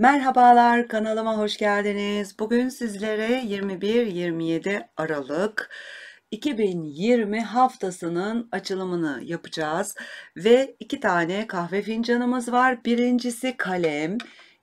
Merhabalar kanalıma hoş geldiniz. Bugün sizlere 21-27 Aralık 2020 haftasının açılımını yapacağız ve iki tane kahve fincanımız var. Birincisi kalem,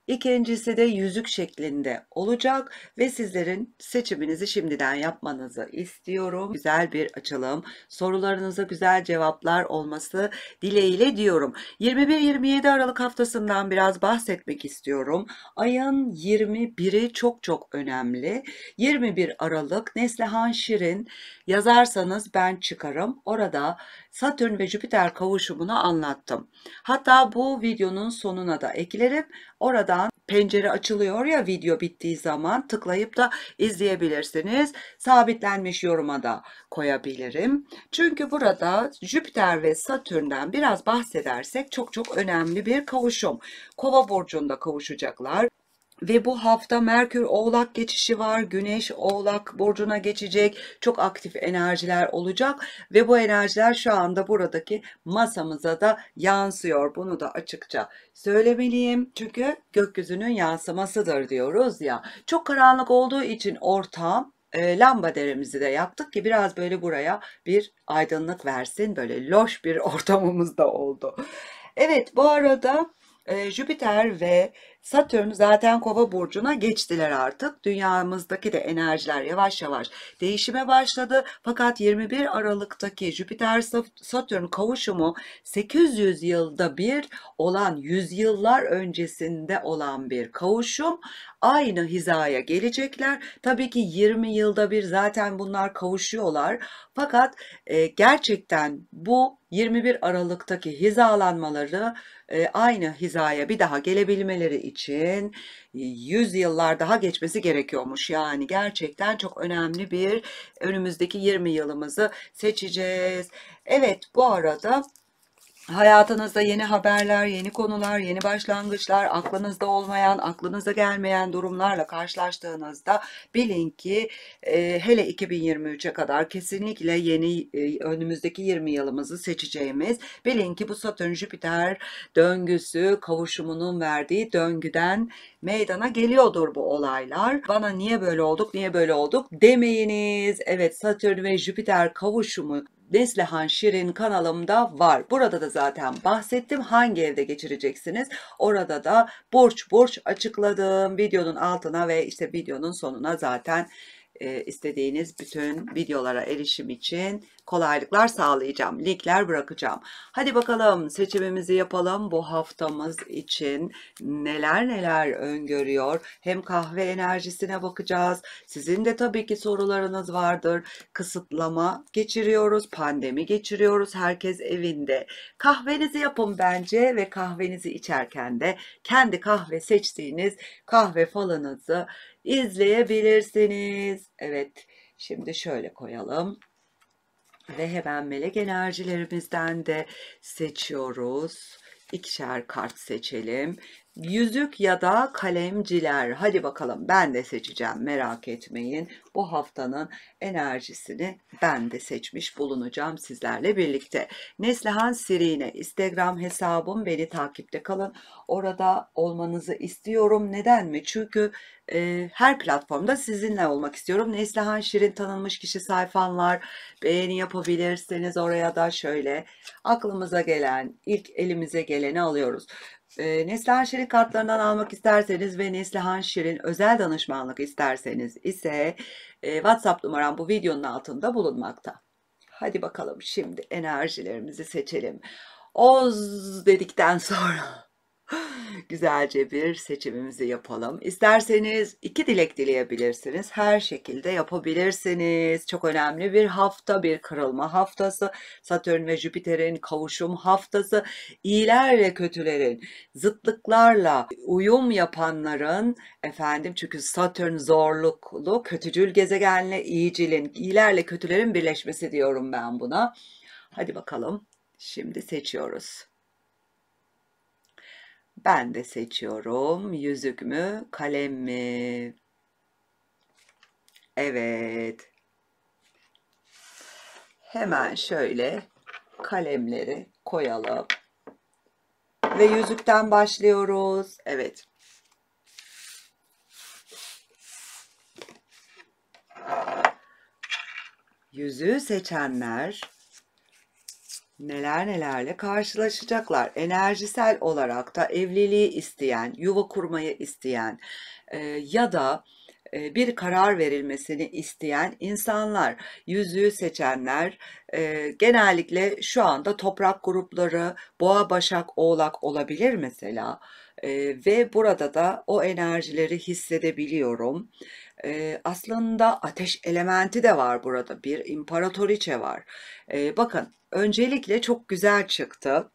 İkincisi de yüzük şeklinde olacak ve sizlerin seçiminizi şimdiden yapmanızı istiyorum. Güzel bir açılım, sorularınıza güzel cevaplar olması dileğiyle diyorum. 21-27 Aralık haftasından biraz bahsetmek istiyorum. Ayın 21'i çok çok önemli. 21 Aralık Neslihan Şirin yazarsanız ben çıkarım. Orada Satürn ve Jüpiter kavuşumunu anlattım. Hatta bu videonun sonuna da eklerim. Oradan pencere açılıyor ya video bittiği zaman tıklayıp da izleyebilirsiniz. Sabitlenmiş yoruma da koyabilirim. Çünkü burada Jüpiter ve Satürn'den biraz bahsedersek çok çok önemli bir kavuşum. Kova burcunda kavuşacaklar. Ve bu hafta Merkür Oğlak geçişi var. Güneş Oğlak burcuna geçecek. Çok aktif enerjiler olacak ve bu enerjiler şu anda buradaki masamıza da yansıyor. Bunu da açıkça söylemeliyim. Çünkü gökyüzünün yansımasıdır diyoruz ya. Çok karanlık olduğu için ortam e, lamba deremizi de yaktık ki biraz böyle buraya bir aydınlık versin. Böyle loş bir ortamımız da oldu. Evet bu arada e, Jüpiter ve Satürn zaten kova burcuna geçtiler artık. Dünyamızdaki de enerjiler yavaş yavaş değişime başladı. Fakat 21 Aralık'taki Jüpiter Satürn kavuşumu 800 yılda bir olan yüzyıllar öncesinde olan bir kavuşum aynı hizaya gelecekler. Tabii ki 20 yılda bir zaten bunlar kavuşuyorlar. Fakat e, gerçekten bu 21 Aralık'taki hizalanmaları e, aynı hizaya bir daha gelebilmeleri için için 100 yıllar daha geçmesi gerekiyormuş. Yani gerçekten çok önemli bir önümüzdeki 20 yılımızı seçeceğiz. Evet bu arada Hayatınızda yeni haberler, yeni konular, yeni başlangıçlar, aklınızda olmayan, aklınıza gelmeyen durumlarla karşılaştığınızda bilin ki e, hele 2023'e kadar kesinlikle yeni e, önümüzdeki 20 yılımızı seçeceğimiz bilin ki bu Satürn Jüpiter döngüsü kavuşumunun verdiği döngüden meydana geliyordur bu olaylar. Bana niye böyle olduk, niye böyle olduk demeyiniz. Evet Satürn ve Jüpiter kavuşumu Neslihan Şirin kanalımda var. Burada da zaten bahsettim hangi evde geçireceksiniz. Orada da borç borç açıkladım videonun altına ve işte videonun sonuna zaten e, istediğiniz bütün videolara erişim için kolaylıklar sağlayacağım. Linkler bırakacağım. Hadi bakalım seçimimizi yapalım. Bu haftamız için neler neler öngörüyor. Hem kahve enerjisine bakacağız. Sizin de tabii ki sorularınız vardır. Kısıtlama geçiriyoruz, pandemi geçiriyoruz. Herkes evinde. Kahvenizi yapın bence ve kahvenizi içerken de kendi kahve seçtiğiniz kahve falanızı izleyebilirsiniz. Evet şimdi şöyle koyalım. Ve hemen melek enerjilerimizden de seçiyoruz. İkişer kart seçelim Yüzük ya da kalemciler. Hadi bakalım ben de seçeceğim merak etmeyin. Bu haftanın enerjisini ben de seçmiş bulunacağım sizlerle birlikte. Neslihan Sirine Instagram hesabım beni takipte kalın. Orada olmanızı istiyorum. Neden mi? Çünkü e, her platformda sizinle olmak istiyorum. Neslihan Şirin tanınmış kişi sayfanlar Beğeni yapabilirsiniz oraya da şöyle aklımıza gelen ilk elimize geleni alıyoruz. E, Neslihan Şirin kartlarından almak isterseniz ve Neslihan Şirin özel danışmanlık isterseniz ise e, WhatsApp numaram bu videonun altında bulunmakta. Hadi bakalım şimdi enerjilerimizi seçelim. Oz dedikten sonra Güzelce bir seçimimizi yapalım. İsterseniz iki dilek dileyebilirsiniz. Her şekilde yapabilirsiniz. Çok önemli bir hafta, bir kırılma haftası. Satürn ve Jüpiter'in kavuşum haftası. İyilerle kötülerin, zıtlıklarla uyum yapanların efendim çünkü Satürn zorluklu, kötücül gezegenle iyicilin, iyilerle kötülerin birleşmesi diyorum ben buna. Hadi bakalım. Şimdi seçiyoruz. Ben de seçiyorum. Yüzük mü, kalem mi? Evet. Hemen şöyle kalemleri koyalım. Ve yüzükten başlıyoruz. Evet. Yüzüğü seçenler neler nelerle karşılaşacaklar. Enerjisel olarak da evliliği isteyen, yuva kurmayı isteyen e, ya da e, bir karar verilmesini isteyen insanlar, yüzüğü seçenler e, genellikle şu anda toprak grupları, boğa, başak, oğlak olabilir mesela. E, ve burada da o enerjileri hissedebiliyorum. E, aslında ateş elementi de var burada. Bir imparatoriçe var. E, bakın öncelikle çok güzel çıktı.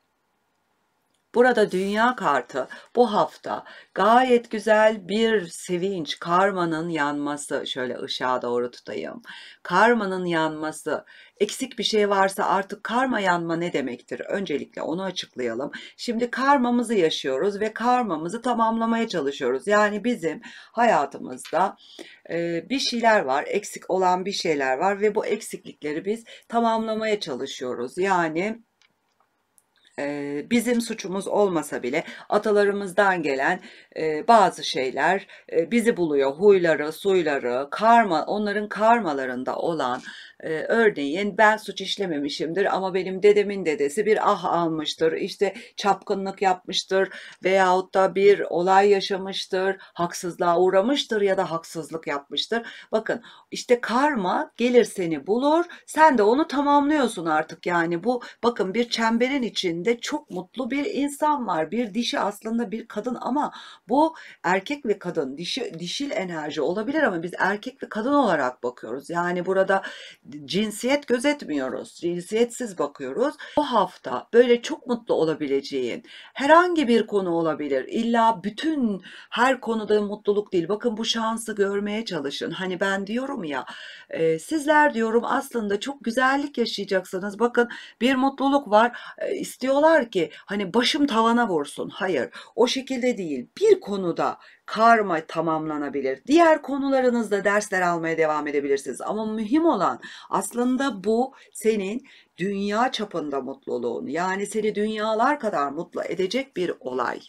Burada dünya kartı bu hafta gayet güzel bir sevinç, karmanın yanması. Şöyle ışığa doğru tutayım. Karmanın yanması. Eksik bir şey varsa artık karma yanma ne demektir? Öncelikle onu açıklayalım. Şimdi karmamızı yaşıyoruz ve karmamızı tamamlamaya çalışıyoruz. Yani bizim hayatımızda e, bir şeyler var, eksik olan bir şeyler var ve bu eksiklikleri biz tamamlamaya çalışıyoruz. Yani bizim suçumuz olmasa bile atalarımızdan gelen bazı şeyler bizi buluyor. Huyları, suyları, karma, onların karmalarında olan ee, örneğin ben suç işlememişimdir ama benim dedemin dedesi bir ah almıştır, işte çapkınlık yapmıştır veyahut da bir olay yaşamıştır, haksızlığa uğramıştır ya da haksızlık yapmıştır. Bakın işte karma gelir seni bulur, sen de onu tamamlıyorsun artık yani bu bakın bir çemberin içinde çok mutlu bir insan var. Bir dişi aslında bir kadın ama bu erkek ve kadın dişi dişil enerji olabilir ama biz erkek ve kadın olarak bakıyoruz. Yani burada cinsiyet gözetmiyoruz. Cinsiyetsiz bakıyoruz. Bu hafta böyle çok mutlu olabileceğin herhangi bir konu olabilir. İlla bütün her konuda mutluluk değil. Bakın bu şansı görmeye çalışın. Hani ben diyorum ya e, sizler diyorum aslında çok güzellik yaşayacaksınız. Bakın bir mutluluk var. E, istiyorlar ki hani başım tavana vursun. Hayır o şekilde değil. Bir konuda karma tamamlanabilir. Diğer konularınızda dersler almaya devam edebilirsiniz. Ama mühim olan aslında bu senin dünya çapında mutluluğun. Yani seni dünyalar kadar mutlu edecek bir olay.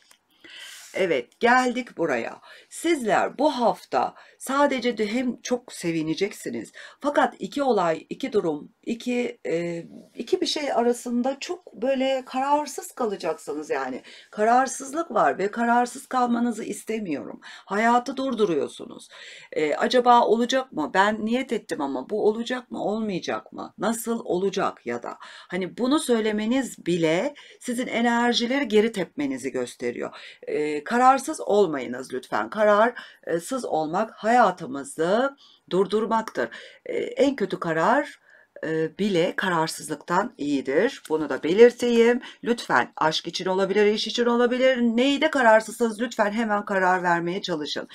Evet geldik buraya. Sizler bu hafta Sadece de hem çok sevineceksiniz. Fakat iki olay, iki durum, iki e, iki bir şey arasında çok böyle kararsız kalacaksınız yani. Kararsızlık var ve kararsız kalmanızı istemiyorum. Hayatı durduruyorsunuz. E, acaba olacak mı? Ben niyet ettim ama bu olacak mı, olmayacak mı? Nasıl olacak ya da hani bunu söylemeniz bile sizin enerjileri geri tepmenizi gösteriyor. E, kararsız olmayınız lütfen. Kararsız olmak hayat hayatımızı durdurmaktır. en kötü karar bile kararsızlıktan iyidir. Bunu da belirteyim. Lütfen aşk için olabilir, iş için olabilir. Neyde kararsızsınız lütfen hemen karar vermeye çalışın.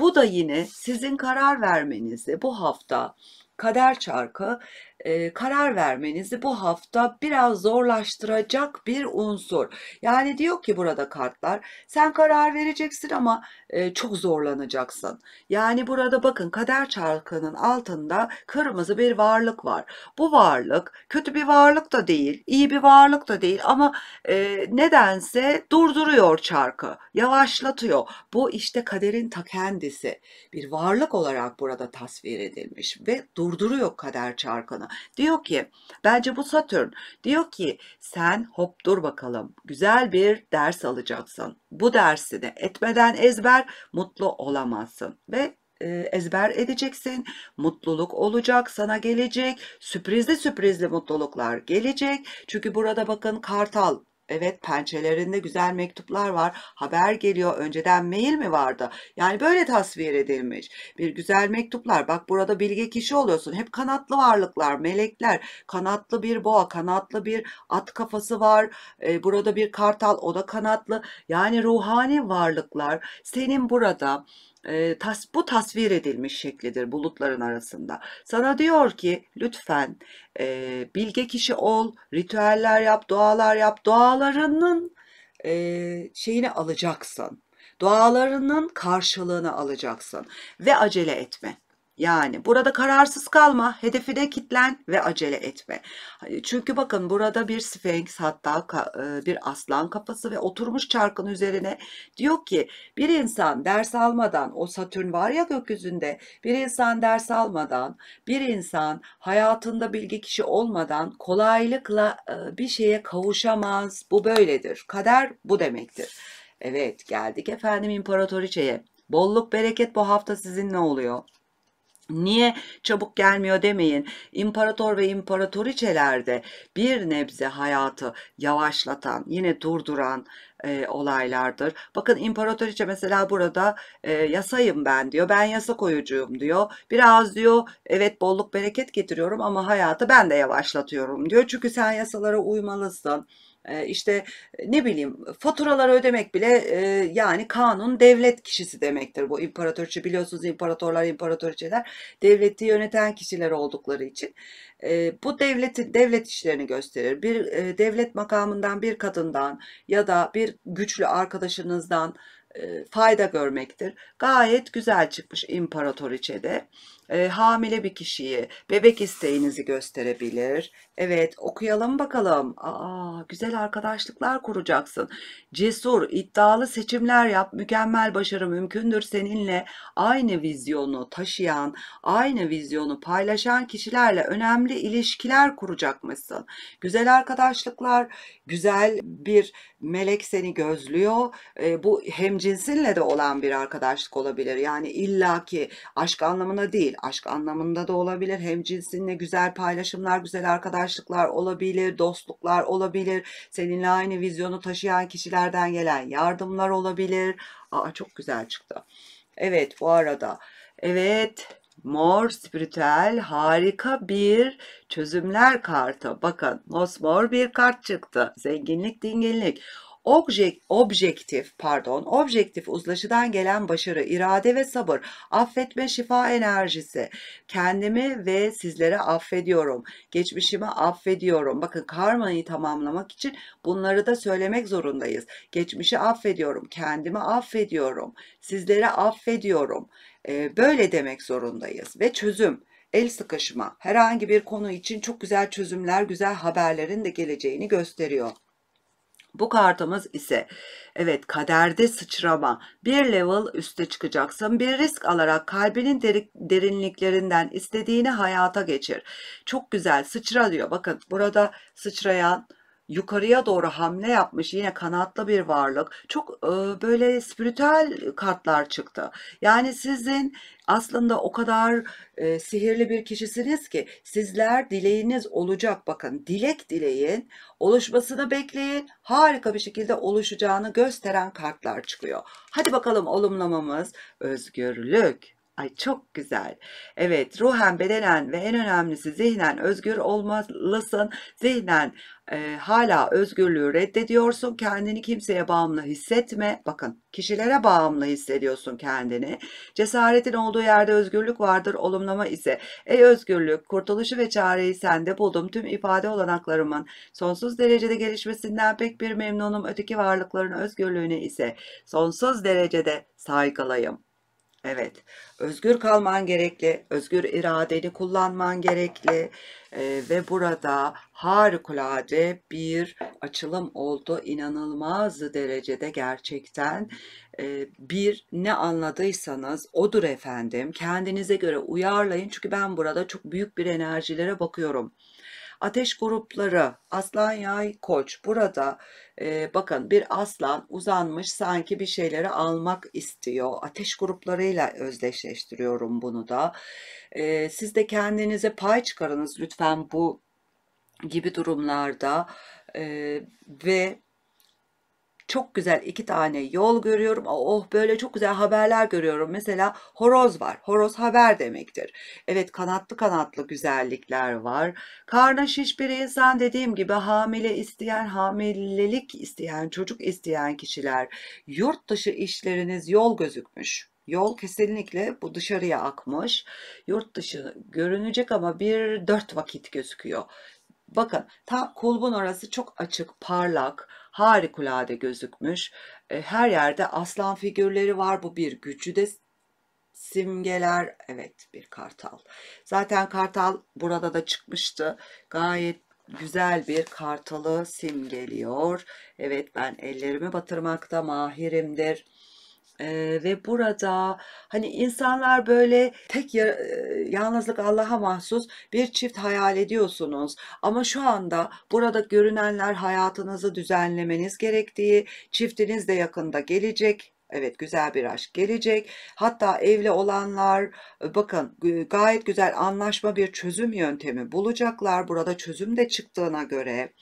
Bu da yine sizin karar vermenizi bu hafta kader çarkı e, karar vermenizi bu hafta biraz zorlaştıracak bir unsur. Yani diyor ki burada kartlar sen karar vereceksin ama e, çok zorlanacaksın. Yani burada bakın kader çarkının altında kırmızı bir varlık var. Bu varlık kötü bir varlık da değil, iyi bir varlık da değil ama e, nedense durduruyor çarkı, yavaşlatıyor. Bu işte kaderin ta kendisi. Bir varlık olarak burada tasvir edilmiş ve durduruyor kader çarkını. Diyor ki bence bu Satürn diyor ki sen hop dur bakalım güzel bir ders alacaksın. Bu dersini etmeden ezber mutlu olamazsın ve e, ezber edeceksin. Mutluluk olacak, sana gelecek. Sürprizli sürprizli mutluluklar gelecek. Çünkü burada bakın kartal Evet pençelerinde güzel mektuplar var. Haber geliyor. Önceden mail mi vardı? Yani böyle tasvir edilmiş. Bir güzel mektuplar. Bak burada bilge kişi oluyorsun. Hep kanatlı varlıklar, melekler. Kanatlı bir boğa, kanatlı bir at kafası var. Ee, burada bir kartal, o da kanatlı. Yani ruhani varlıklar. Senin burada e, tas, bu tasvir edilmiş şeklidir bulutların arasında. Sana diyor ki lütfen e, bilge kişi ol, ritüeller yap, dualar yap, dualarının e, şeyini alacaksın. Dualarının karşılığını alacaksın ve acele etme. Yani burada kararsız kalma, hedefine kitlen ve acele etme. Hani çünkü bakın burada bir Sphinx hatta e, bir aslan kafası ve oturmuş çarkın üzerine diyor ki bir insan ders almadan o satürn var ya gökyüzünde bir insan ders almadan bir insan hayatında bilgi kişi olmadan kolaylıkla e, bir şeye kavuşamaz. Bu böyledir. Kader bu demektir. Evet geldik efendim imparatoriçeye. Bolluk bereket bu hafta sizin ne oluyor? Niye çabuk gelmiyor demeyin. İmparator ve imparatoriçelerde bir nebze hayatı yavaşlatan, yine durduran e, olaylardır. Bakın imparatoriçe mesela burada e, yasayım ben diyor. Ben yasa koyucuyum diyor. Biraz diyor evet bolluk bereket getiriyorum ama hayatı ben de yavaşlatıyorum diyor. Çünkü sen yasalara uymalısın. Ee, işte e, ne bileyim faturaları ödemek bile e, yani kanun devlet kişisi demektir bu imparatorçu biliyorsunuz imparatorlar imparatorçeler devleti yöneten kişiler oldukları için ee, bu devleti devlet işlerini gösterir bir e, devlet makamından bir kadından ya da bir güçlü arkadaşınızdan fayda görmektir. Gayet güzel çıkmış imparatoriçede e, hamile bir kişiyi, bebek isteğinizi gösterebilir. Evet okuyalım bakalım. Aa, güzel arkadaşlıklar kuracaksın. Cesur, iddialı seçimler yap. Mükemmel başarı mümkündür seninle. Aynı vizyonu taşıyan, aynı vizyonu paylaşan kişilerle önemli ilişkiler kuracakmışsın. Güzel arkadaşlıklar, güzel bir melek seni gözlüyor. E, bu cinsinle de olan bir arkadaşlık olabilir. Yani illaki aşk anlamına değil aşk anlamında da olabilir. Hem cinsinle güzel paylaşımlar, güzel arkadaşlıklar olabilir, dostluklar olabilir. Seninle aynı vizyonu taşıyan kişilerden gelen yardımlar olabilir. Aa çok güzel çıktı. Evet bu arada. Evet mor spiritüel harika bir çözümler kartı. Bakın mosmor bir kart çıktı. Zenginlik dinginlik. Objek, objektif, pardon, objektif uzlaşıdan gelen başarı, irade ve sabır, affetme, şifa enerjisi. Kendimi ve sizlere affediyorum. Geçmişimi affediyorum. Bakın karmayı tamamlamak için bunları da söylemek zorundayız. Geçmişi affediyorum, kendimi affediyorum, sizlere affediyorum. Ee, böyle demek zorundayız ve çözüm el sıkışma herhangi bir konu için çok güzel çözümler, güzel haberlerin de geleceğini gösteriyor. Bu kartımız ise evet kaderde sıçrama bir level üste çıkacaksın bir risk alarak kalbinin derinliklerinden istediğini hayata geçir. Çok güzel sıçra diyor bakın burada sıçrayan yukarıya doğru hamle yapmış yine kanatlı bir varlık. Çok e, böyle spiritüel kartlar çıktı. Yani sizin aslında o kadar e, sihirli bir kişisiniz ki sizler dileğiniz olacak bakın dilek dileyin oluşmasını bekleyin harika bir şekilde oluşacağını gösteren kartlar çıkıyor. Hadi bakalım olumlamamız özgürlük. Ay çok güzel. Evet ruhen, bedenen ve en önemlisi zihnen özgür olmalısın. Zihnen e, hala özgürlüğü reddediyorsun. Kendini kimseye bağımlı hissetme. Bakın kişilere bağımlı hissediyorsun kendini. Cesaretin olduğu yerde özgürlük vardır. Olumlama ise ey özgürlük kurtuluşu ve çareyi sende buldum. Tüm ifade olanaklarımın sonsuz derecede gelişmesinden pek bir memnunum. Öteki varlıkların özgürlüğüne ise sonsuz derecede saygılayım. Evet, özgür kalman gerekli, özgür iradeni kullanman gerekli e, ve burada harikulade bir açılım oldu. İnanılmaz derecede gerçekten e, bir ne anladıysanız odur efendim. Kendinize göre uyarlayın çünkü ben burada çok büyük bir enerjilere bakıyorum ateş grupları aslan yay koç burada e, bakın bir aslan uzanmış sanki bir şeyleri almak istiyor ateş gruplarıyla özdeşleştiriyorum bunu da e, siz de kendinize pay çıkarınız lütfen bu gibi durumlarda e, ve çok güzel iki tane yol görüyorum. Oh böyle çok güzel haberler görüyorum. Mesela horoz var. Horoz haber demektir. Evet kanatlı kanatlı güzellikler var. Karna şiş bir insan dediğim gibi hamile isteyen, hamilelik isteyen, çocuk isteyen kişiler. Yurt dışı işleriniz yol gözükmüş. Yol kesinlikle bu dışarıya akmış. Yurt dışı görünecek ama bir dört vakit gözüküyor. Bakın tam kulbun orası çok açık, parlak harikulade gözükmüş. E, her yerde aslan figürleri var. Bu bir gücü de simgeler. Evet bir kartal. Zaten kartal burada da çıkmıştı. Gayet güzel bir kartalı simgeliyor. Evet ben ellerimi batırmakta mahirimdir ee, ve burada hani insanlar böyle tek ya, yalnızlık Allah'a mahsus bir çift hayal ediyorsunuz. Ama şu anda burada görünenler hayatınızı düzenlemeniz gerektiği, çiftiniz de yakında gelecek. Evet güzel bir aşk gelecek. Hatta evli olanlar e, bakın gayet güzel anlaşma bir çözüm yöntemi bulacaklar. Burada çözüm de çıktığına göre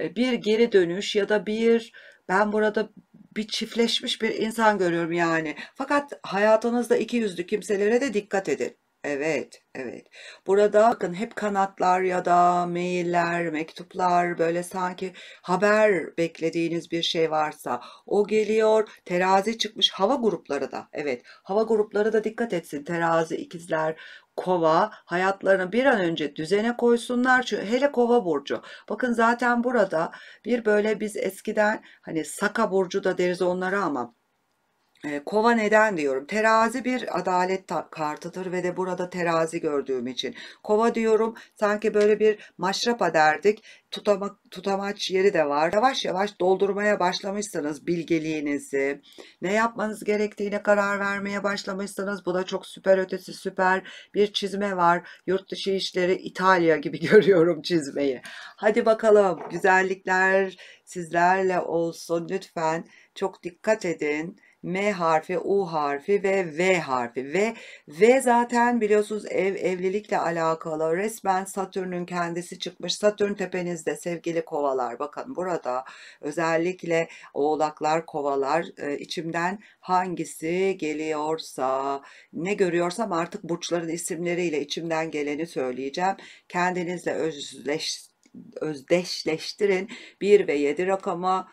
e, bir geri dönüş ya da bir ben burada bir çiftleşmiş bir insan görüyorum yani. Fakat hayatınızda iki yüzlü kimselere de dikkat edin. Evet, evet. Burada bakın hep kanatlar ya da mailler, mektuplar böyle sanki haber beklediğiniz bir şey varsa o geliyor. Terazi çıkmış hava grupları da. Evet, hava grupları da dikkat etsin. Terazi, ikizler, kova hayatlarını bir an önce düzene koysunlar. Çünkü hele kova burcu. Bakın zaten burada bir böyle biz eskiden hani saka burcu da deriz onlara ama ee, kova neden diyorum? Terazi bir adalet kartıdır ve de burada terazi gördüğüm için. Kova diyorum sanki böyle bir maşrapa derdik. Tutamak, tutamaç yeri de var. Yavaş yavaş doldurmaya başlamışsınız bilgeliğinizi. Ne yapmanız gerektiğine karar vermeye başlamışsınız. Bu da çok süper ötesi süper bir çizme var. Yurt dışı işleri İtalya gibi görüyorum çizmeyi. Hadi bakalım güzellikler sizlerle olsun. Lütfen çok dikkat edin M harfi, U harfi ve V harfi ve V zaten biliyorsunuz ev evlilikle alakalı resmen Satürn'ün kendisi çıkmış. Satürn tepenizde sevgili kovalar bakın burada özellikle oğlaklar kovalar e, içimden hangisi geliyorsa ne görüyorsam artık burçların isimleriyle içimden geleni söyleyeceğim. Kendinizle özdeş özdeşleştirin. 1 ve 7 rakamı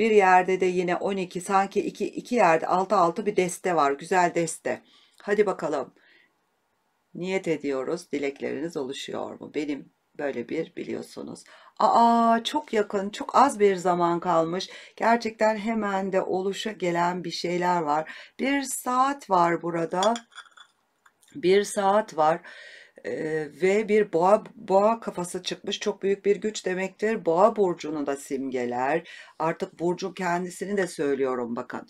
bir yerde de yine 12 sanki iki, iki yerde 6 6 bir deste var. Güzel deste. Hadi bakalım. Niyet ediyoruz. Dilekleriniz oluşuyor mu? Benim böyle bir biliyorsunuz. Aa çok yakın, çok az bir zaman kalmış. Gerçekten hemen de oluşa gelen bir şeyler var. Bir saat var burada. Bir saat var. Ee, ve bir boğa, boğa kafası çıkmış çok büyük bir güç demektir. Boğa burcunu da simgeler. Artık burcu kendisini de söylüyorum bakın.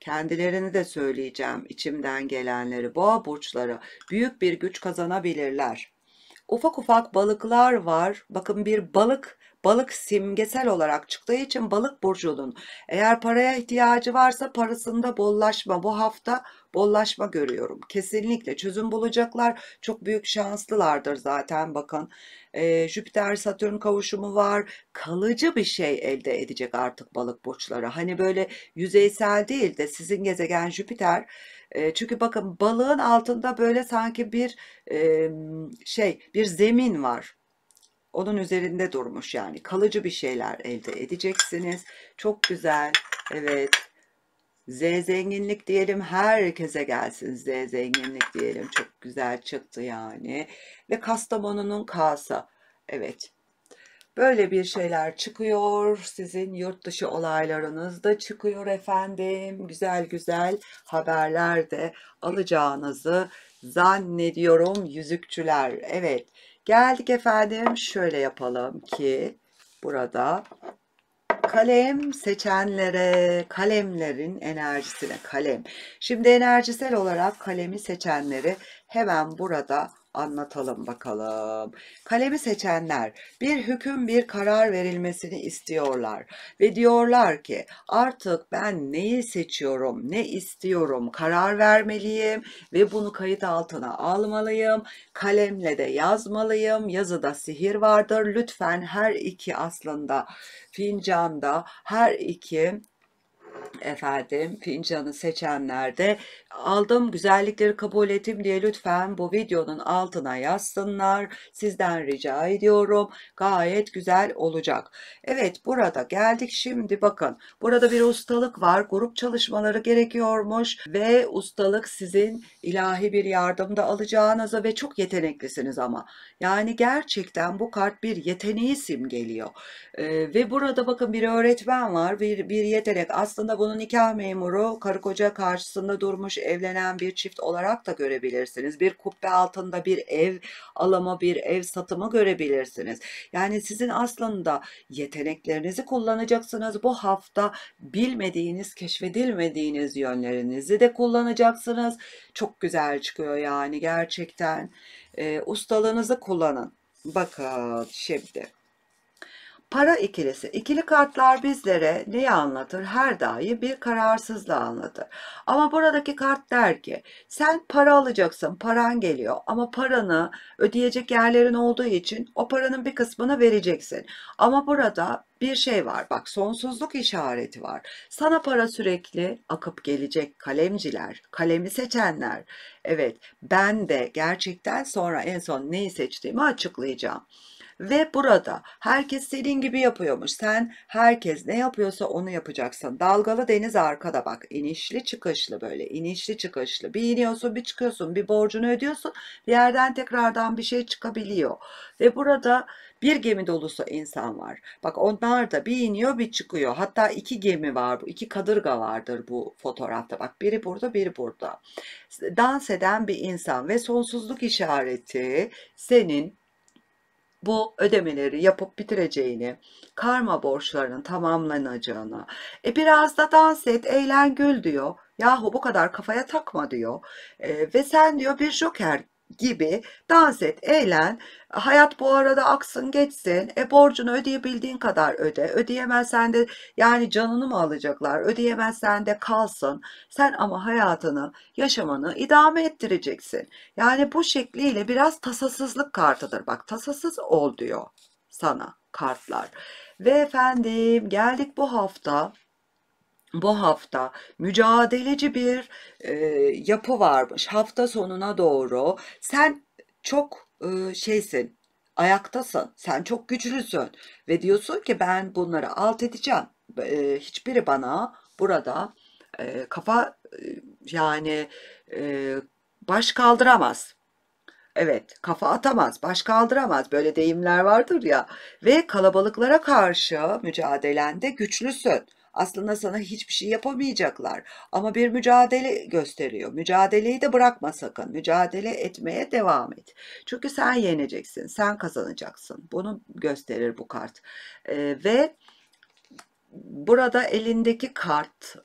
Kendilerini de söyleyeceğim içimden gelenleri. Boğa burçları büyük bir güç kazanabilirler. Ufak ufak balıklar var. Bakın bir balık Balık simgesel olarak çıktığı için balık burcunun eğer paraya ihtiyacı varsa parasında bollaşma bu hafta bollaşma görüyorum. Kesinlikle çözüm bulacaklar. Çok büyük şanslılardır zaten bakın. Ee, Jüpiter Satürn kavuşumu var. Kalıcı bir şey elde edecek artık balık burçları. Hani böyle yüzeysel değil de sizin gezegen Jüpiter çünkü bakın balığın altında böyle sanki bir şey bir zemin var onun üzerinde durmuş yani kalıcı bir şeyler elde edeceksiniz. Çok güzel. Evet. Z zenginlik diyelim herkese gelsin Z zenginlik diyelim çok güzel çıktı yani ve Kastamonu'nun kasa evet böyle bir şeyler çıkıyor sizin yurt dışı olaylarınız da çıkıyor efendim güzel güzel haberler de alacağınızı zannediyorum yüzükçüler evet Geldik efendim şöyle yapalım ki burada kalem seçenlere, kalemlerin enerjisine kalem. Şimdi enerjisel olarak kalemi seçenleri hemen burada anlatalım bakalım. Kalemi seçenler bir hüküm bir karar verilmesini istiyorlar ve diyorlar ki artık ben neyi seçiyorum, ne istiyorum karar vermeliyim ve bunu kayıt altına almalıyım. Kalemle de yazmalıyım. Yazıda sihir vardır. Lütfen her iki aslında fincanda her iki efendim fincanı seçenlerde aldım güzellikleri kabul ettim diye lütfen bu videonun altına yazsınlar. Sizden rica ediyorum. Gayet güzel olacak. Evet burada geldik şimdi bakın. Burada bir ustalık var. Grup çalışmaları gerekiyormuş ve ustalık sizin ilahi bir yardımda alacağınıza ve çok yeteneklisiniz ama. Yani gerçekten bu kart bir yeteneği simgeliyor. Ee, ve burada bakın bir öğretmen var. Bir, bir yetenek aslında aslında nikah memuru karı koca karşısında durmuş evlenen bir çift olarak da görebilirsiniz. Bir kubbe altında bir ev alımı, bir ev satımı görebilirsiniz. Yani sizin aslında yeteneklerinizi kullanacaksınız. Bu hafta bilmediğiniz, keşfedilmediğiniz yönlerinizi de kullanacaksınız. Çok güzel çıkıyor yani gerçekten. E, ustalığınızı kullanın. Bakın şimdi. Para ikilisi. İkili kartlar bizlere neyi anlatır? Her daim bir kararsızlığı anlatır. Ama buradaki kart der ki sen para alacaksın, paran geliyor ama paranı ödeyecek yerlerin olduğu için o paranın bir kısmını vereceksin. Ama burada bir şey var. Bak sonsuzluk işareti var. Sana para sürekli akıp gelecek kalemciler, kalemi seçenler. Evet ben de gerçekten sonra en son neyi seçtiğimi açıklayacağım. Ve burada herkes senin gibi yapıyormuş. Sen herkes ne yapıyorsa onu yapacaksın. Dalgalı deniz arkada bak. inişli çıkışlı böyle inişli çıkışlı. Bir iniyorsun bir çıkıyorsun bir borcunu ödüyorsun. Bir yerden tekrardan bir şey çıkabiliyor. Ve burada bir gemi dolusu insan var. Bak onlar da bir iniyor bir çıkıyor. Hatta iki gemi var bu. iki kadırga vardır bu fotoğrafta. Bak biri burada biri burada. Dans eden bir insan ve sonsuzluk işareti senin bu ödemeleri yapıp bitireceğini, karma borçlarının tamamlanacağını, e biraz da dans et, eğlen gül diyor. Yahu bu kadar kafaya takma diyor. E, ve sen diyor bir joker gibi dans et, eğlen. Hayat bu arada aksın geçsin. E borcunu ödeyebildiğin kadar öde. Ödeyemezsen de yani canını mı alacaklar? Ödeyemezsen de kalsın. Sen ama hayatını, yaşamanı idame ettireceksin. Yani bu şekliyle biraz tasasızlık kartıdır. Bak tasasız ol diyor sana kartlar. Ve efendim geldik bu hafta bu hafta mücadeleci bir e, yapı varmış. Hafta sonuna doğru sen çok e, şeysin, ayaktasın, sen çok güçlüsün ve diyorsun ki ben bunları alt edeceğim. E, hiçbiri bana burada e, kafa e, yani e, baş kaldıramaz. Evet, kafa atamaz, baş kaldıramaz. Böyle deyimler vardır ya. Ve kalabalıklara karşı mücadelende güçlüsün. Aslında sana hiçbir şey yapamayacaklar ama bir mücadele gösteriyor. Mücadeleyi de bırakma sakın. Mücadele etmeye devam et. Çünkü sen yeneceksin, sen kazanacaksın. Bunu gösterir bu kart. E, ve burada elindeki kart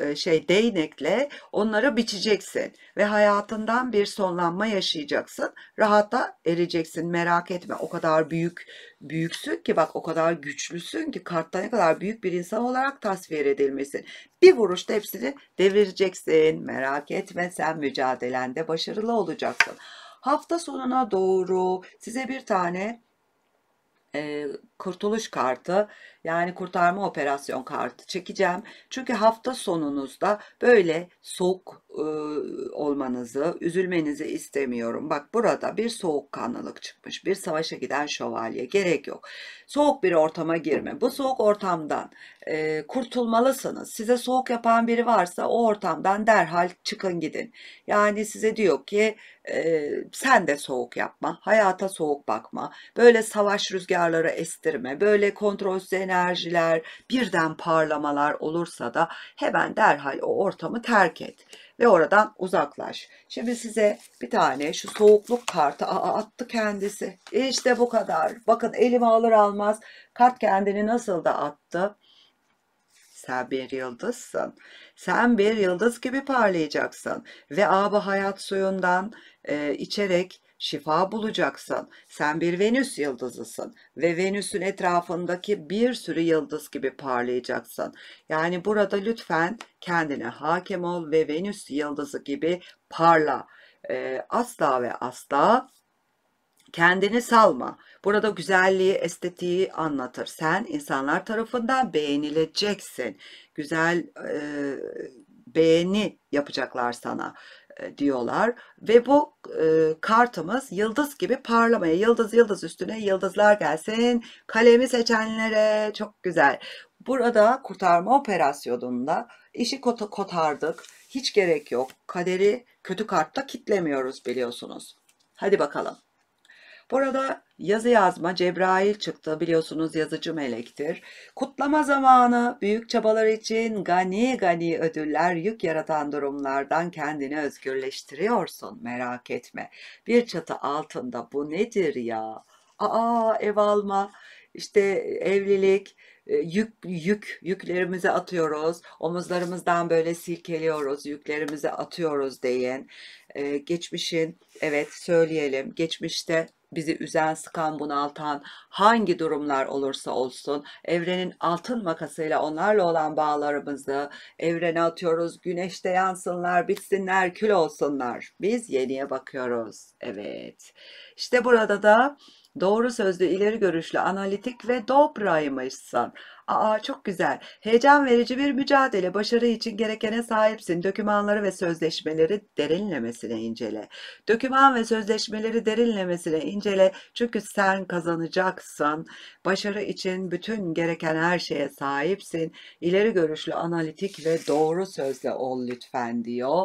e, e, şey değnekle onlara biçeceksin ve hayatından bir sonlanma yaşayacaksın. Rahata ereceksin merak etme. O kadar büyük büyüksün ki bak o kadar güçlüsün ki kartta ne kadar büyük bir insan olarak tasvir edilmesin Bir vuruşta hepsini devireceksin. Merak etme sen mücadelende başarılı olacaksın. Hafta sonuna doğru size bir tane e, kurtuluş kartı yani kurtarma operasyon kartı çekeceğim. Çünkü hafta sonunuzda böyle soğuk e, olmanızı, üzülmenizi istemiyorum. Bak burada bir soğukkanlılık çıkmış. Bir savaşa giden şövalye gerek yok. Soğuk bir ortama girme. Bu soğuk ortamdan e, kurtulmalısınız. Size soğuk yapan biri varsa o ortamdan derhal çıkın gidin. Yani size diyor ki e, sen de soğuk yapma, hayata soğuk bakma. Böyle savaş rüzgarları estir çevirme, böyle kontrolsüz enerjiler, birden parlamalar olursa da hemen derhal o ortamı terk et ve oradan uzaklaş. Şimdi size bir tane şu soğukluk kartı Aa, attı kendisi. İşte bu kadar. Bakın elime alır almaz kart kendini nasıl da attı. Sen bir yıldızsın. Sen bir yıldız gibi parlayacaksın. Ve abi hayat suyundan e, içerek şifa bulacaksın. sen bir Venüs yıldızısın ve Venüs'ün etrafındaki bir sürü yıldız gibi parlayacaksın. Yani burada lütfen kendine hakem ol ve Venüs yıldızı gibi parla. E, asla ve asla kendini salma. Burada güzelliği, estetiği anlatır. Sen insanlar tarafından beğenileceksin. Güzel e, beğeni yapacaklar sana. E, diyorlar ve bu e, kartımız yıldız gibi parlamaya yıldız yıldız üstüne yıldızlar gelsin kalemi seçenlere çok güzel burada kurtarma operasyonunda işi kot kotardık hiç gerek yok kaderi kötü kartta kitlemiyoruz biliyorsunuz hadi bakalım Burada yazı yazma Cebrail çıktı biliyorsunuz yazıcı melektir. Kutlama zamanı büyük çabalar için gani gani ödüller yük yaratan durumlardan kendini özgürleştiriyorsun merak etme. Bir çatı altında bu nedir ya? Aa ev alma işte evlilik, e, yük yük yüklerimizi atıyoruz. Omuzlarımızdan böyle silkeliyoruz. Yüklerimizi atıyoruz deyin. Ee, geçmişin evet söyleyelim. Geçmişte bizi üzen, sıkan, bunaltan hangi durumlar olursa olsun evrenin altın makasıyla onlarla olan bağlarımızı evrene atıyoruz. Güneşte yansınlar, bitsinler, kül olsunlar. Biz yeniye bakıyoruz. Evet. İşte burada da doğru sözlü, ileri görüşlü, analitik ve dobraymışsın. Aa çok güzel. Heyecan verici bir mücadele. Başarı için gerekene sahipsin. Dokümanları ve sözleşmeleri derinlemesine incele. Doküman ve sözleşmeleri derinlemesine incele. Çünkü sen kazanacaksın. Başarı için bütün gereken her şeye sahipsin. İleri görüşlü, analitik ve doğru sözle ol lütfen diyor.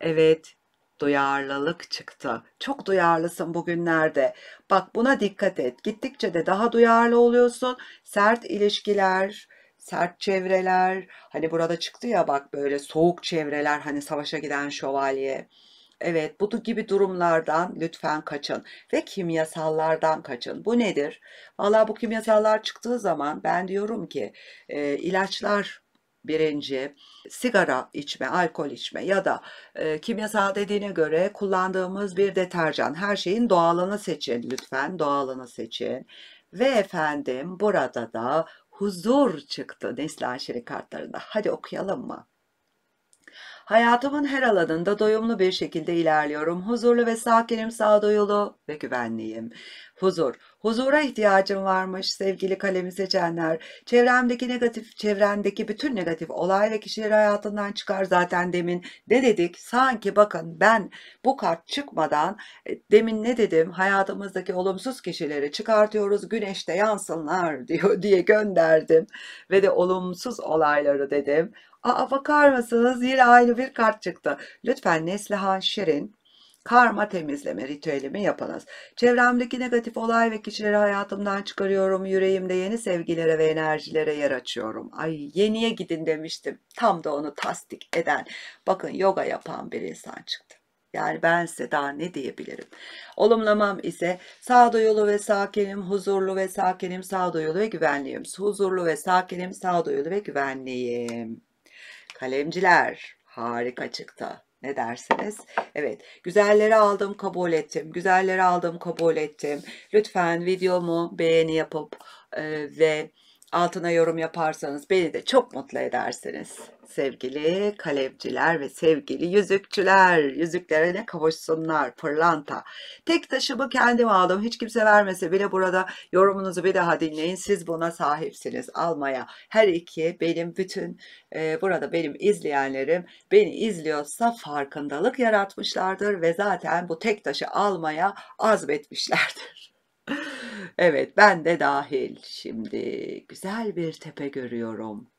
Evet, duyarlılık çıktı. Çok duyarlısın bugünlerde. Bak buna dikkat et. Gittikçe de daha duyarlı oluyorsun. Sert ilişkiler, sert çevreler. Hani burada çıktı ya bak böyle soğuk çevreler hani savaşa giden şövalye. Evet bu gibi durumlardan lütfen kaçın ve kimyasallardan kaçın. Bu nedir? Valla bu kimyasallar çıktığı zaman ben diyorum ki e, ilaçlar birinci sigara içme, alkol içme ya da e, kimyasal dediğine göre kullandığımız bir deterjan. Her şeyin doğalını seçin lütfen, doğalını seçin. Ve efendim burada da huzur çıktı nesli Şirin kartlarında. Hadi okuyalım mı? Hayatımın her alanında doyumlu bir şekilde ilerliyorum. Huzurlu ve sakinim, sağduyulu ve güvenliyim. Huzur. Huzura ihtiyacım varmış sevgili kalemi seçenler. Çevremdeki negatif, çevrendeki bütün negatif olay ve kişiler hayatından çıkar zaten demin. Ne dedik? Sanki bakın ben bu kart çıkmadan e, demin ne dedim? Hayatımızdaki olumsuz kişileri çıkartıyoruz. Güneşte yansınlar diyor diye gönderdim. Ve de olumsuz olayları dedim. Aa, bakar mısınız yine aynı bir kart çıktı. Lütfen Neslihan Şirin karma temizleme ritüelimi yapınız. Çevremdeki negatif olay ve kişileri hayatımdan çıkarıyorum. Yüreğimde yeni sevgilere ve enerjilere yer açıyorum. Ay yeniye gidin demiştim. Tam da onu tasdik eden, bakın yoga yapan bir insan çıktı. Yani ben size daha ne diyebilirim? Olumlamam ise sağduyulu ve sakinim, huzurlu ve sakinim, sağduyulu ve güvenliyim. Huzurlu ve sakinim, sağduyulu ve güvenliyim. Kalemciler harika çıktı. Ne dersiniz? Evet, güzelleri aldım, kabul ettim. Güzelleri aldım, kabul ettim. Lütfen videomu beğeni yapıp e, ve altına yorum yaparsanız beni de çok mutlu edersiniz. Sevgili kalemciler ve sevgili yüzükçüler, ne kavuşsunlar, pırlanta. Tek taşımı kendim aldım, hiç kimse vermese bile burada yorumunuzu bir daha dinleyin. Siz buna sahipsiniz, almaya. Her iki benim bütün, e, burada benim izleyenlerim, beni izliyorsa farkındalık yaratmışlardır ve zaten bu tek taşı almaya azmetmişlerdir. Evet ben de dahil. Şimdi güzel bir tepe görüyorum.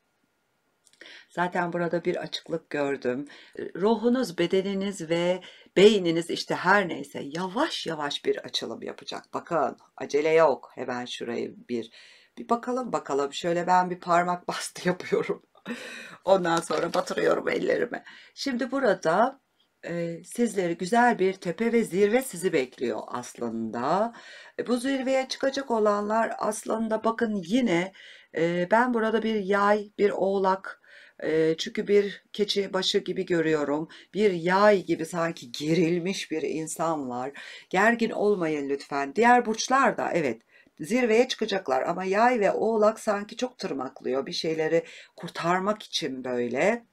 Zaten burada bir açıklık gördüm. E, ruhunuz, bedeniniz ve beyniniz işte her neyse yavaş yavaş bir açılım yapacak. Bakın acele yok. Hemen şurayı bir bir bakalım bakalım. Şöyle ben bir parmak bastı yapıyorum. Ondan sonra batırıyorum ellerimi. Şimdi burada e, sizleri güzel bir tepe ve zirve sizi bekliyor aslında. E, bu zirveye çıkacak olanlar aslında bakın yine e, ben burada bir yay, bir oğlak, çünkü bir keçi başı gibi görüyorum. Bir yay gibi sanki gerilmiş bir insan var. Gergin olmayın lütfen. Diğer burçlar da evet zirveye çıkacaklar ama yay ve oğlak sanki çok tırmaklıyor bir şeyleri kurtarmak için böyle.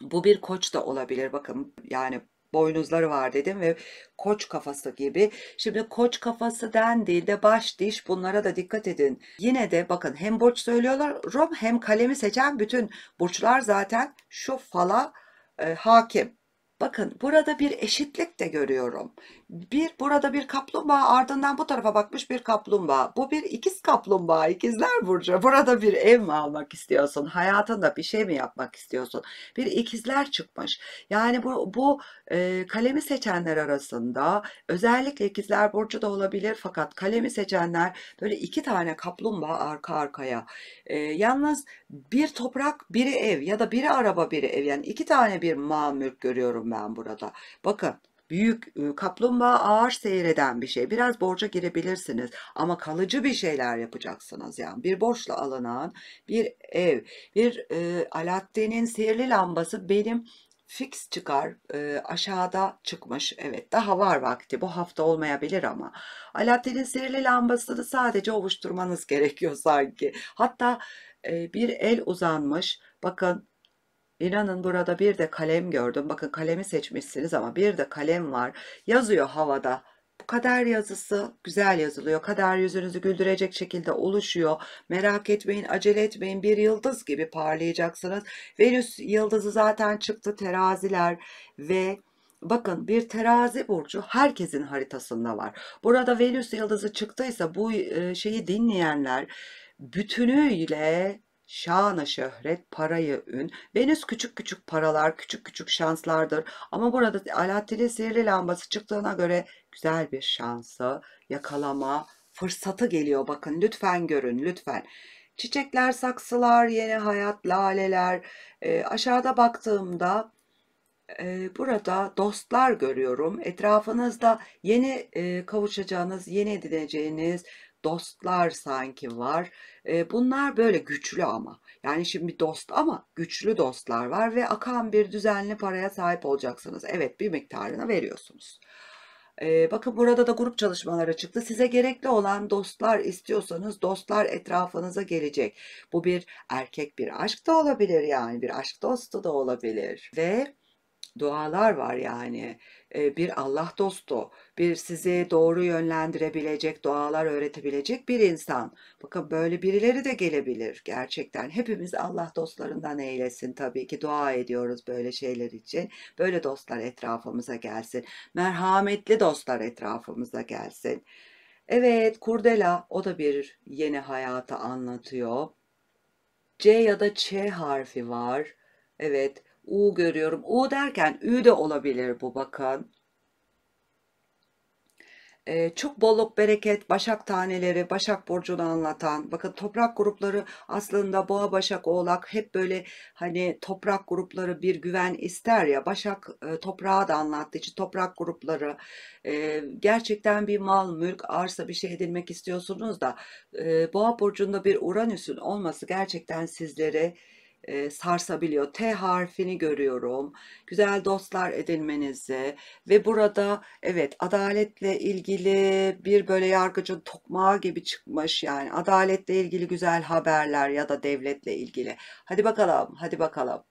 Bu bir koç da olabilir bakın yani boynuzları var dedim ve koç kafası gibi. Şimdi koç kafası dendiğinde baş diş bunlara da dikkat edin. Yine de bakın hem burç söylüyorlar Rom hem kalemi seçen bütün burçlar zaten şu fala e, hakim. Bakın burada bir eşitlik de görüyorum. Bir burada bir kaplumbağa ardından bu tarafa bakmış bir kaplumbağa. Bu bir ikiz kaplumbağa, ikizler burcu. Burada bir ev mi almak istiyorsun? Hayatında bir şey mi yapmak istiyorsun? Bir ikizler çıkmış. Yani bu bu e, kalemi seçenler arasında özellikle ikizler burcu da olabilir fakat kalemi seçenler böyle iki tane kaplumbağa arka arkaya. E, yalnız bir toprak, biri ev ya da biri araba, biri ev. Yani iki tane bir mal mülk görüyorum ben burada. Bakın büyük ıı, kaplumbağa ağır seyreden bir şey. Biraz borca girebilirsiniz ama kalıcı bir şeyler yapacaksınız. Yani bir borçla alınan bir ev, bir e, Alaaddin'in sihirli lambası benim fix çıkar e, aşağıda çıkmış evet daha var vakti bu hafta olmayabilir ama Alaaddin'in sihirli lambasını sadece ovuşturmanız gerekiyor sanki hatta e, bir el uzanmış bakın İnanın burada bir de kalem gördüm. Bakın kalemi seçmişsiniz ama bir de kalem var. Yazıyor havada. Bu kader yazısı güzel yazılıyor. Kader yüzünüzü güldürecek şekilde oluşuyor. Merak etmeyin, acele etmeyin. Bir yıldız gibi parlayacaksınız. Venüs yıldızı zaten çıktı. Teraziler ve Bakın bir terazi burcu herkesin haritasında var. Burada Venüs yıldızı çıktıysa bu e, şeyi dinleyenler bütünüyle Şana şöhret, parayı ün. Venüs küçük küçük paralar, küçük küçük şanslardır. Ama burada Alaaddin'in sihirli lambası çıktığına göre güzel bir şansı yakalama fırsatı geliyor. Bakın lütfen görün, lütfen. Çiçekler, saksılar, yeni hayat, laleler. E, aşağıda baktığımda e, burada dostlar görüyorum. Etrafınızda yeni e, kavuşacağınız, yeni edineceğiniz dostlar sanki var. E, bunlar böyle güçlü ama. Yani şimdi dost ama güçlü dostlar var ve akan bir düzenli paraya sahip olacaksınız. Evet bir miktarını veriyorsunuz. E, bakın burada da grup çalışmaları çıktı. Size gerekli olan dostlar istiyorsanız dostlar etrafınıza gelecek. Bu bir erkek bir aşk da olabilir yani bir aşk dostu da olabilir. Ve dualar var yani. Bir Allah dostu, bir sizi doğru yönlendirebilecek, dualar öğretebilecek bir insan. Bakın böyle birileri de gelebilir gerçekten. Hepimiz Allah dostlarından eylesin tabii ki. Dua ediyoruz böyle şeyler için. Böyle dostlar etrafımıza gelsin. Merhametli dostlar etrafımıza gelsin. Evet, kurdela o da bir yeni hayatı anlatıyor. C ya da Ç harfi var. Evet, U görüyorum. U derken Ü de olabilir bu bakın. Ee, çok bolluk bereket, başak taneleri, başak burcunu anlatan. Bakın toprak grupları aslında boğa, başak, oğlak hep böyle hani toprak grupları bir güven ister ya. Başak e, toprağı da anlattığı için toprak grupları e, gerçekten bir mal, mülk, arsa bir şey edinmek istiyorsunuz da e, boğa burcunda bir uranüsün olması gerçekten sizlere e, sarsabiliyor. T harfini görüyorum. Güzel dostlar edinmenizi ve burada evet adaletle ilgili bir böyle yargıcın tokmağı gibi çıkmış yani adaletle ilgili güzel haberler ya da devletle ilgili. Hadi bakalım, hadi bakalım.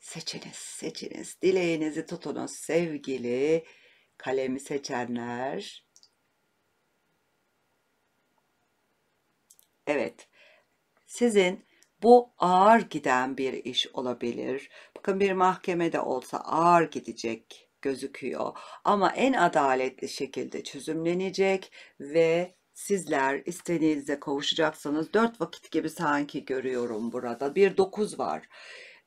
Seçiniz, seçiniz. Dileğinizi tutunuz sevgili kalemi seçenler. Evet. Sizin bu ağır giden bir iş olabilir. Bakın bir mahkemede olsa ağır gidecek gözüküyor. Ama en adaletli şekilde çözümlenecek ve sizler istediğinize kavuşacaksanız Dört vakit gibi sanki görüyorum burada. Bir dokuz var.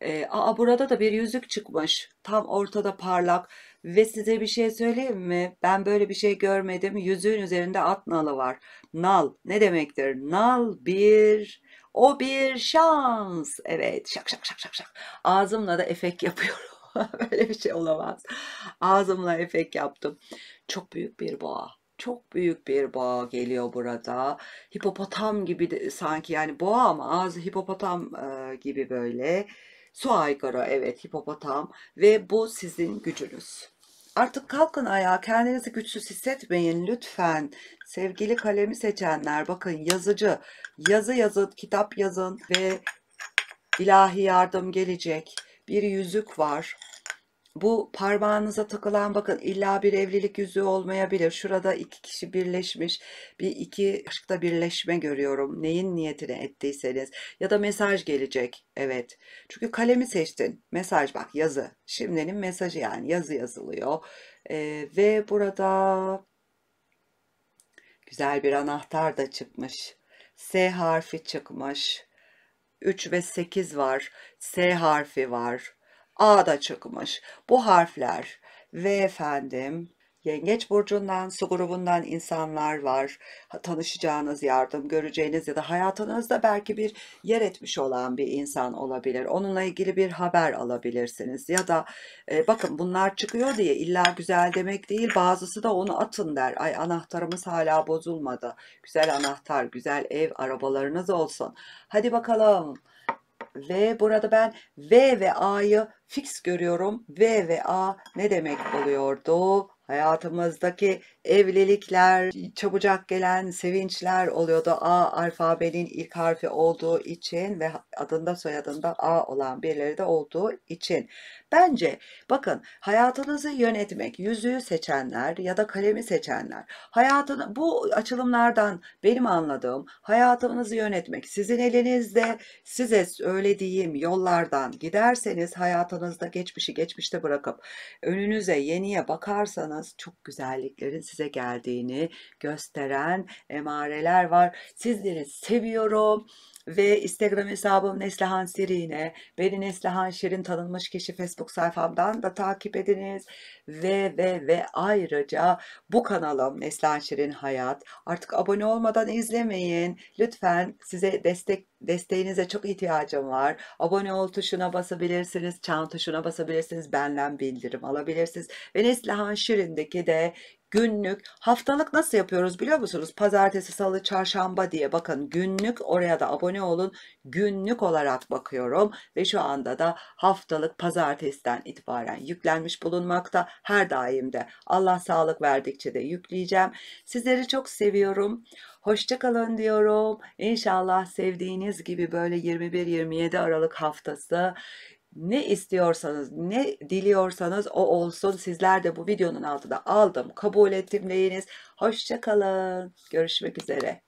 E, aa burada da bir yüzük çıkmış. Tam ortada parlak. Ve size bir şey söyleyeyim mi? Ben böyle bir şey görmedim. Yüzüğün üzerinde at nalı var. Nal ne demektir? Nal bir o bir şans. Evet şak şak şak şak şak. Ağzımla da efek yapıyorum. Böyle bir şey olamaz. Ağzımla efek yaptım. Çok büyük bir boğa. Çok büyük bir boğa geliyor burada. Hipopotam gibi de, sanki yani boğa ama ağzı hipopotam e, gibi böyle. Su aygırı evet hipopotam ve bu sizin gücünüz. Artık kalkın ayağa kendinizi güçsüz hissetmeyin lütfen. Sevgili kalemi seçenler bakın yazıcı yazı yazın kitap yazın ve ilahi yardım gelecek bir yüzük var. Bu parmağınıza takılan bakın illa bir evlilik yüzüğü olmayabilir. Şurada iki kişi birleşmiş. Bir iki aşkta birleşme görüyorum. Neyin niyetini ettiyseniz. Ya da mesaj gelecek. Evet. Çünkü kalemi seçtin. Mesaj bak yazı. Şimdinin mesajı yani yazı yazılıyor. Ee, ve burada güzel bir anahtar da çıkmış. S harfi çıkmış. 3 ve 8 var. S harfi var. A da çıkmış. Bu harfler ve efendim Yengeç burcundan, su grubundan insanlar var. Tanışacağınız, yardım göreceğiniz ya da hayatınızda belki bir yer etmiş olan bir insan olabilir. Onunla ilgili bir haber alabilirsiniz. Ya da e, bakın bunlar çıkıyor diye illa güzel demek değil. Bazısı da onu atın der. Ay anahtarımız hala bozulmadı. Güzel anahtar, güzel ev, arabalarınız olsun. Hadi bakalım V burada ben V ve A'yı fix görüyorum. V ve A ne demek oluyordu? Hayatımızdaki evlilikler, çabucak gelen sevinçler oluyordu. A alfabenin ilk harfi olduğu için ve adında soyadında A olan birileri de olduğu için. Bence bakın hayatınızı yönetmek, yüzüğü seçenler ya da kalemi seçenler, hayatını bu açılımlardan benim anladığım hayatınızı yönetmek sizin elinizde size söylediğim yollardan giderseniz hayatınızda geçmişi geçmişte bırakıp önünüze yeniye bakarsanız çok güzelliklerin size geldiğini gösteren emareler var. Sizleri seviyorum ve Instagram hesabım Neslihan Sirine, beni Neslihan Şirin tanınmış kişi Facebook sayfamdan da takip ediniz ve ve ve ayrıca bu kanalım Neslihan Şirin Hayat artık abone olmadan izlemeyin lütfen size destek desteğinize çok ihtiyacım var. Abone ol tuşuna basabilirsiniz, çan tuşuna basabilirsiniz, benden bildirim alabilirsiniz. Ve Neslihan Şirin'deki de günlük haftalık nasıl yapıyoruz biliyor musunuz? Pazartesi, salı, çarşamba diye bakın günlük oraya da abone olun. Günlük olarak bakıyorum ve şu anda da haftalık pazartesiden itibaren yüklenmiş bulunmakta. Her daimde Allah sağlık verdikçe de yükleyeceğim. Sizleri çok seviyorum. Hoşçakalın diyorum. İnşallah sevdiğiniz gibi böyle 21-27 Aralık haftası ne istiyorsanız, ne diliyorsanız o olsun. Sizler de bu videonun altında aldım, kabul ettim deyiniz. Hoşçakalın. Görüşmek üzere.